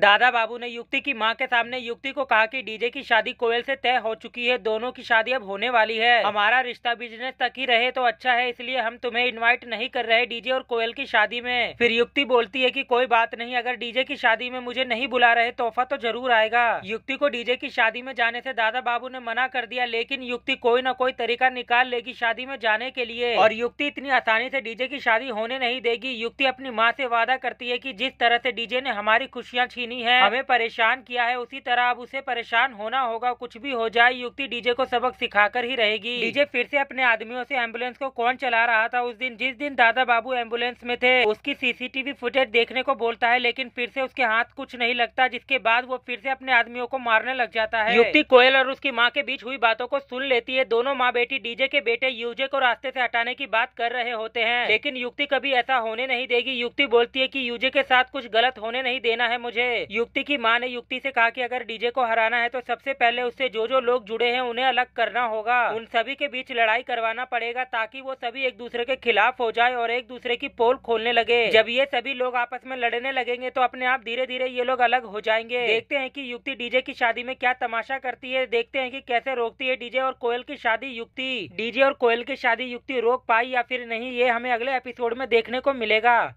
दादा बाबू ने युक्ति की मां के सामने युक्ति को कहा कि डीजे की शादी कोयल से तय हो चुकी है दोनों की शादी अब होने वाली है हमारा रिश्ता बिजनेस तक ही रहे तो अच्छा है इसलिए हम तुम्हें इनवाइट नहीं कर रहे डीजे और कोयल की शादी में फिर युक्ति बोलती है कि कोई बात नहीं अगर डीजे की शादी में मुझे नहीं बुला रहे तोहफा तो जरूर आएगा युक्ति को डीजे की शादी में जाने ऐसी दादा बाबू ने मना कर दिया लेकिन युक्ति कोई न कोई तरीका निकाल लेगी शादी में जाने के लिए और युक्ति इतनी आसानी ऐसी डीजे की शादी होने नहीं देगी युक्ति अपनी माँ ऐसी वादा करती है की जिस तरह ऐसी डीजे ने हमारी खुशियाँ छीन चीनी है हमें परेशान किया है उसी तरह अब उसे परेशान होना होगा कुछ भी हो जाए युक्ति डीजे को सबक सिखाकर ही रहेगी डीजे फिर से अपने आदमियों से एम्बुलेंस को कौन चला रहा था उस दिन जिस दिन दादा बाबू एम्बुलेंस में थे उसकी सीसीटीवी फुटेज देखने को बोलता है लेकिन फिर से उसके हाथ कुछ नहीं लगता जिसके बाद वो फिर से अपने आदमियों को मारने लग जाता है युक्ति कोयल और उसकी माँ के बीच हुई बातों को सुन लेती है दोनों माँ बेटी डीजे के बेटे यूजे को रास्ते से हटाने की बात कर रहे होते हैं लेकिन युक्ति कभी ऐसा होने नहीं देगी युक्ति बोलती है कि यूजे के साथ कुछ गलत होने नहीं देना है मुझे है युक्ति की मां ने युक्ति से कहा कि अगर डीजे को हराना है तो सबसे पहले उससे जो जो लोग जुड़े हैं उन्हें अलग करना होगा उन सभी के बीच लड़ाई करवाना पड़ेगा ताकि वो सभी एक दूसरे के खिलाफ हो जाए और एक दूसरे की पोल खोलने लगे जब ये सभी लोग आपस में लड़ने लगेंगे तो अपने आप धीरे धीरे ये लोग अलग हो जाएंगे देखते हैं की युक्ति डीजे की शादी में क्या तमाशा करती है देखते हैं की कैसे रोकती है डीजे और कोयल की शादी युक्ति डीजे और कोयल की शादी युक्ति रोक पाई या फिर नहीं ये हमें अगले एपिसोड में देखने को मिलेगा